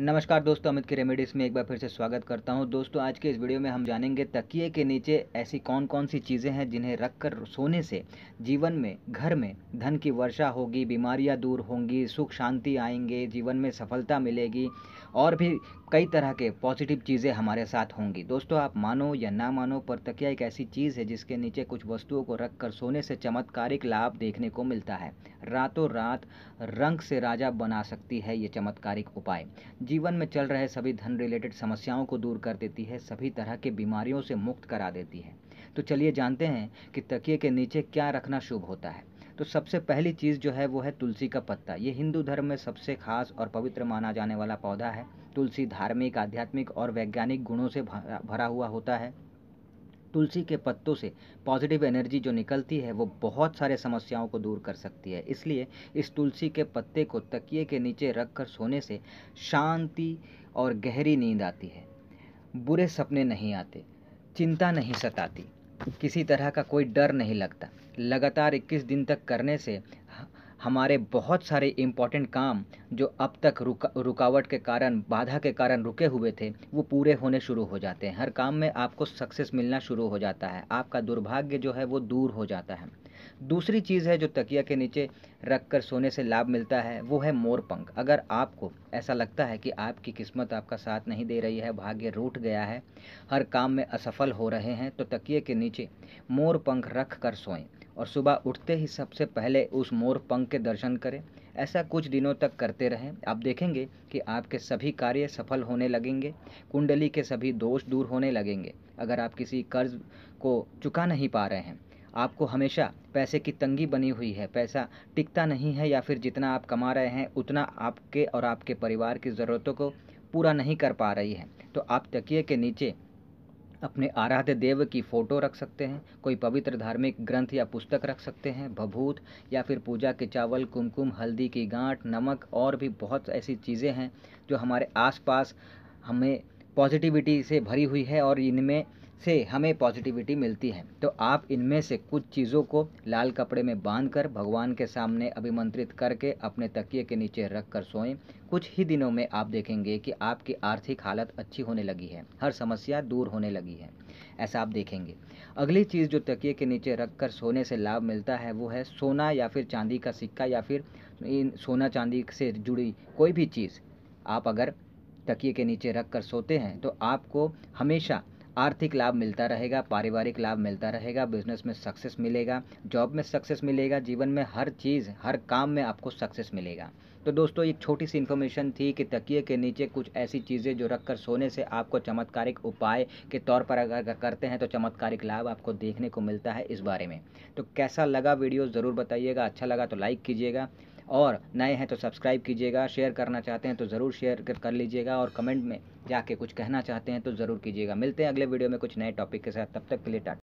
नमस्कार दोस्तों अमित की रेमेडीज़ में एक बार फिर से स्वागत करता हूं दोस्तों आज के इस वीडियो में हम जानेंगे तकिए के नीचे ऐसी कौन कौन सी चीज़ें हैं जिन्हें रखकर सोने से जीवन में घर में धन की वर्षा होगी बीमारियां दूर होंगी सुख शांति आएंगे जीवन में सफलता मिलेगी और भी कई तरह के पॉजिटिव चीज़ें हमारे साथ होंगी दोस्तों आप मानो या ना मानो पर तकिया एक ऐसी चीज़ है जिसके नीचे कुछ वस्तुओं को कर सोने से चमत्कारिक लाभ देखने को मिलता है रातों रात रंग से राजा बना सकती है ये चमत्कारिक उपाय जीवन में चल रहे सभी धन रिलेटेड समस्याओं को दूर कर देती है सभी तरह के बीमारियों से मुक्त करा देती है तो चलिए जानते हैं कि तकिए के नीचे क्या रखना शुभ होता है तो सबसे पहली चीज़ जो है वो है तुलसी का पत्ता ये हिंदू धर्म में सबसे खास और पवित्र माना जाने वाला पौधा है तुलसी धार्मिक आध्यात्मिक और वैज्ञानिक गुणों से भरा हुआ होता है तुलसी के पत्तों से पॉजिटिव एनर्जी जो निकलती है वो बहुत सारे समस्याओं को दूर कर सकती है इसलिए इस तुलसी के पत्ते को तकिए के नीचे रख कर सोने से शांति और गहरी नींद आती है बुरे सपने नहीं आते चिंता नहीं सताती किसी तरह का कोई डर नहीं लगता लगातार 21 दिन तक करने से हमारे बहुत सारे इम्पॉर्टेंट काम जो अब तक रुका रुकावट के कारण बाधा के कारण रुके हुए थे वो पूरे होने शुरू हो जाते हैं हर काम में आपको सक्सेस मिलना शुरू हो जाता है आपका दुर्भाग्य जो है वो दूर हो जाता है दूसरी चीज़ है जो तकिया के नीचे रख कर सोने से लाभ मिलता है वो है मोर पंख अगर आपको ऐसा लगता है कि आपकी किस्मत आपका साथ नहीं दे रही है भाग्य रूट गया है हर काम में असफल हो रहे हैं तो तकिए के नीचे मोर पंख रख कर सोएं और सुबह उठते ही सबसे पहले उस मोर पंख के दर्शन करें ऐसा कुछ दिनों तक करते रहें आप देखेंगे कि आपके सभी कार्य सफल होने लगेंगे कुंडली के सभी दोष दूर होने लगेंगे अगर आप किसी कर्ज को चुका नहीं पा रहे हैं आपको हमेशा पैसे की तंगी बनी हुई है पैसा टिकता नहीं है या फिर जितना आप कमा रहे हैं उतना आपके और आपके परिवार की ज़रूरतों को पूरा नहीं कर पा रही है तो आप तकिए के नीचे अपने आराध्य देव की फ़ोटो रख सकते हैं कोई पवित्र धार्मिक ग्रंथ या पुस्तक रख सकते हैं भभूत या फिर पूजा के चावल कुमकुम हल्दी की गांठ नमक और भी बहुत ऐसी चीज़ें हैं जो हमारे आसपास हमें पॉजिटिविटी से भरी हुई है और इनमें से हमें पॉजिटिविटी मिलती है तो आप इनमें से कुछ चीज़ों को लाल कपड़े में बांध कर भगवान के सामने अभिमंत्रित करके अपने तकिए के नीचे रख कर सोएं कुछ ही दिनों में आप देखेंगे कि आपकी आर्थिक हालत अच्छी होने लगी है हर समस्या दूर होने लगी है ऐसा आप देखेंगे अगली चीज़ जो तकिए के नीचे रख कर सोने से लाभ मिलता है वो है सोना या फिर चांदी का सिक्का या फिर इन सोना चांदी से जुड़ी कोई भी चीज़ आप अगर तकिए के नीचे रख कर सोते हैं तो आपको हमेशा आर्थिक लाभ मिलता रहेगा पारिवारिक लाभ मिलता रहेगा बिजनेस में सक्सेस मिलेगा जॉब में सक्सेस मिलेगा जीवन में हर चीज़ हर काम में आपको सक्सेस मिलेगा तो दोस्तों एक छोटी सी इन्फॉर्मेशन थी कि तकिए के नीचे कुछ ऐसी चीज़ें जो रखकर सोने से आपको चमत्कारिक उपाय के तौर पर अगर करते हैं तो चमत्कारिक लाभ आपको देखने को मिलता है इस बारे में तो कैसा लगा वीडियो ज़रूर बताइएगा अच्छा लगा तो लाइक कीजिएगा और नए हैं तो सब्सक्राइब कीजिएगा शेयर करना चाहते हैं तो ज़रूर शेयर कर लीजिएगा और कमेंट में जाके कुछ कहना चाहते हैं तो ज़रूर कीजिएगा मिलते हैं अगले वीडियो में कुछ नए टॉपिक के साथ तब तक के लिए टाटा